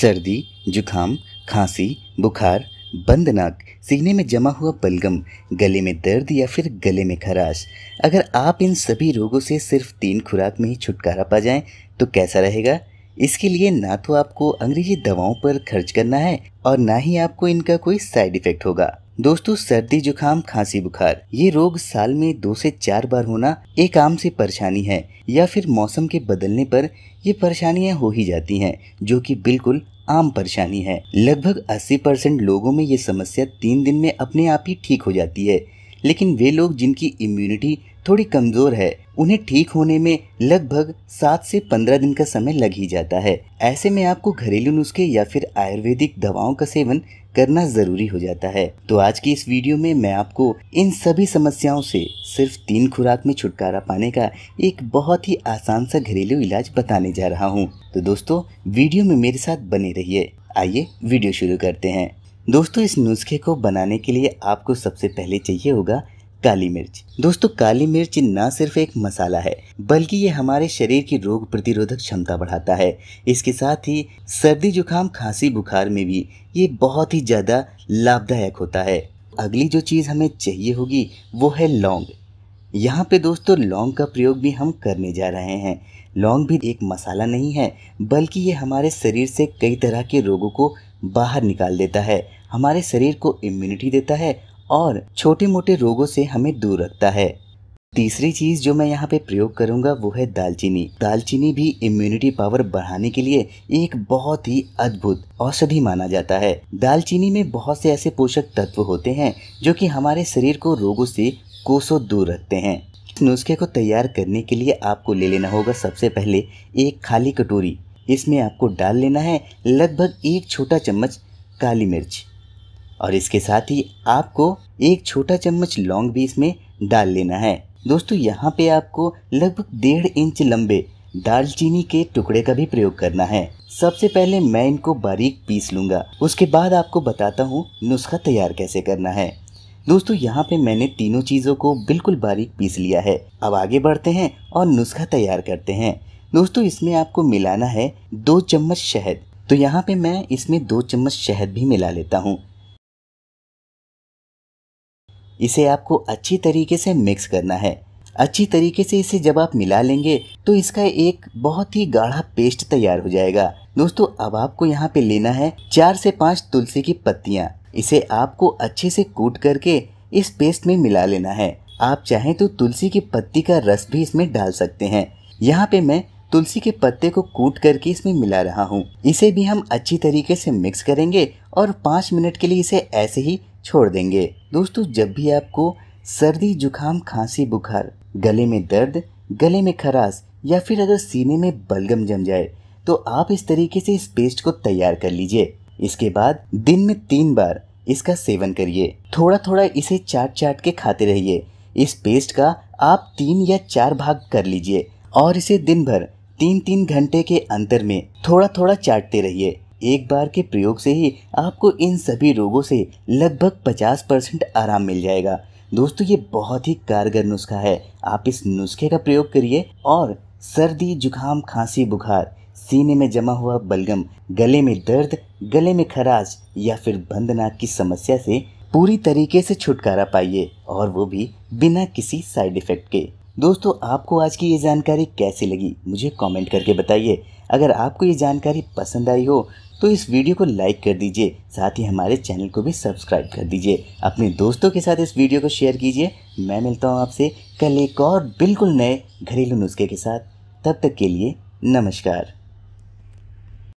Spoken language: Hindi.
सर्दी जुखाम खांसी बुखार बंद नाक सीने में जमा हुआ बलगम गले में दर्द या फिर गले में खराश अगर आप इन सभी रोगों से सिर्फ तीन खुराक में ही छुटकारा पा जाएं तो कैसा रहेगा इसके लिए ना तो आपको अंग्रेजी दवाओं पर खर्च करना है और ना ही आपको इनका कोई साइड इफेक्ट होगा दोस्तों सर्दी जुकाम खांसी बुखार ये रोग साल में दो से चार बार होना एक आम सी परेशानी है या फिर मौसम के बदलने पर ये परेशानियां हो ही जाती हैं जो कि बिल्कुल आम परेशानी है लगभग 80 परसेंट लोगों में ये समस्या तीन दिन में अपने आप ही ठीक हो जाती है लेकिन वे लोग जिनकी इम्यूनिटी थोड़ी कमजोर है उन्हें ठीक होने में लगभग सात से पंद्रह दिन का समय लग ही जाता है ऐसे में आपको घरेलू नुस्खे या फिर आयुर्वेदिक दवाओं का सेवन करना जरूरी हो जाता है तो आज की इस वीडियो में मैं आपको इन सभी समस्याओं से सिर्फ तीन खुराक में छुटकारा पाने का एक बहुत ही आसान सा घरेलू इलाज बताने जा रहा हूँ तो दोस्तों वीडियो में मेरे साथ बने रहिए आइए वीडियो शुरू करते हैं दोस्तों इस नुस्खे को बनाने के लिए आपको सबसे पहले चाहिए होगा काली मिर्च दोस्तों काली मिर्च न सिर्फ एक मसाला है बल्कि ये हमारे शरीर की रोग प्रतिरोधक क्षमता बढ़ाता है इसके साथ ही सर्दी जुकाम खांसी बुखार में भी ये बहुत ही ज़्यादा लाभदायक होता है अगली जो चीज़ हमें चाहिए होगी वो है लौंग यहाँ पे दोस्तों लौंग का प्रयोग भी हम करने जा रहे हैं लौंग भी एक मसाला नहीं है बल्कि ये हमारे शरीर से कई तरह के रोगों को बाहर निकाल देता है हमारे शरीर को इम्यूनिटी देता है और छोटे मोटे रोगों से हमें दूर रखता है तीसरी चीज़ जो मैं यहाँ पे प्रयोग करूँगा वो है दालचीनी दालचीनी भी इम्यूनिटी पावर बढ़ाने के लिए एक बहुत ही अद्भुत औषधि माना जाता है दालचीनी में बहुत से ऐसे पोषक तत्व होते हैं जो कि हमारे शरीर को रोगों से कोसों दूर रखते हैं इस नुस्खे को तैयार करने के लिए आपको ले लेना होगा सबसे पहले एक खाली कटोरी इसमें आपको डाल लेना है लगभग एक छोटा चम्मच काली मिर्च और इसके साथ ही आपको एक छोटा चम्मच लौंग भी इसमें डाल लेना है दोस्तों यहाँ पे आपको लगभग डेढ़ इंच लंबे दालचीनी के टुकड़े का भी प्रयोग करना है सबसे पहले मैं इनको बारीक पीस लूंगा उसके बाद आपको बताता हूँ नुस्खा तैयार कैसे करना है दोस्तों यहाँ पे मैंने तीनों चीज़ों को बिल्कुल बारीक पीस लिया है अब आगे बढ़ते हैं और नुस्खा तैयार करते हैं दोस्तों इसमें आपको मिलाना है दो चम्मच शहद तो यहाँ पे मैं इसमें दो चम्मच शहद भी मिला लेता हूँ इसे आपको अच्छी तरीके से मिक्स करना है अच्छी तरीके से इसे जब आप मिला लेंगे तो इसका एक बहुत ही गाढ़ा पेस्ट तैयार हो जाएगा दोस्तों अब आपको यहाँ पे लेना है चार से पाँच तुलसी की पत्तियाँ इसे आपको अच्छे से कूट करके इस पेस्ट में मिला लेना है आप चाहें तो तुलसी की पत्ती का रस भी इसमें डाल सकते हैं यहाँ पे मैं तुलसी के पत्ते को कूट करके इसमें मिला रहा हूँ इसे भी हम अच्छी तरीके से मिक्स करेंगे और पाँच मिनट के लिए इसे ऐसे ही छोड़ देंगे दोस्तों जब भी आपको सर्दी जुखाम खांसी बुखार गले में दर्द गले में खराश या फिर अगर सीने में बलगम जम जाए तो आप इस तरीके से इस पेस्ट को तैयार कर लीजिए इसके बाद दिन में तीन बार इसका सेवन करिए थोड़ा थोड़ा इसे चाट चाट के खाते रहिए इस पेस्ट का आप तीन या चार भाग कर लीजिए और इसे दिन भर तीन तीन घंटे के अंतर में थोड़ा थोड़ा चाटते रहिए एक बार के प्रयोग से ही आपको इन सभी रोगों से लगभग 50 परसेंट आराम मिल जाएगा दोस्तों ये बहुत ही कारगर नुस्खा है आप इस नुस्खे का प्रयोग करिए और सर्दी जुकाम खांसी बुखार सीने में जमा हुआ बलगम गले में दर्द गले में खराश या फिर बंद नाक की समस्या से पूरी तरीके से छुटकारा पाइए और वो भी बिना किसी साइड इफेक्ट के दोस्तों आपको आज की ये जानकारी कैसी लगी मुझे कमेंट करके बताइए अगर आपको ये जानकारी पसंद आई हो तो इस वीडियो को लाइक कर दीजिए साथ ही हमारे चैनल को भी सब्सक्राइब कर दीजिए अपने दोस्तों के साथ इस वीडियो को शेयर कीजिए मैं मिलता हूँ आपसे कल एक और बिल्कुल नए घरेलू नुस्खे के साथ तब तक के लिए नमस्कार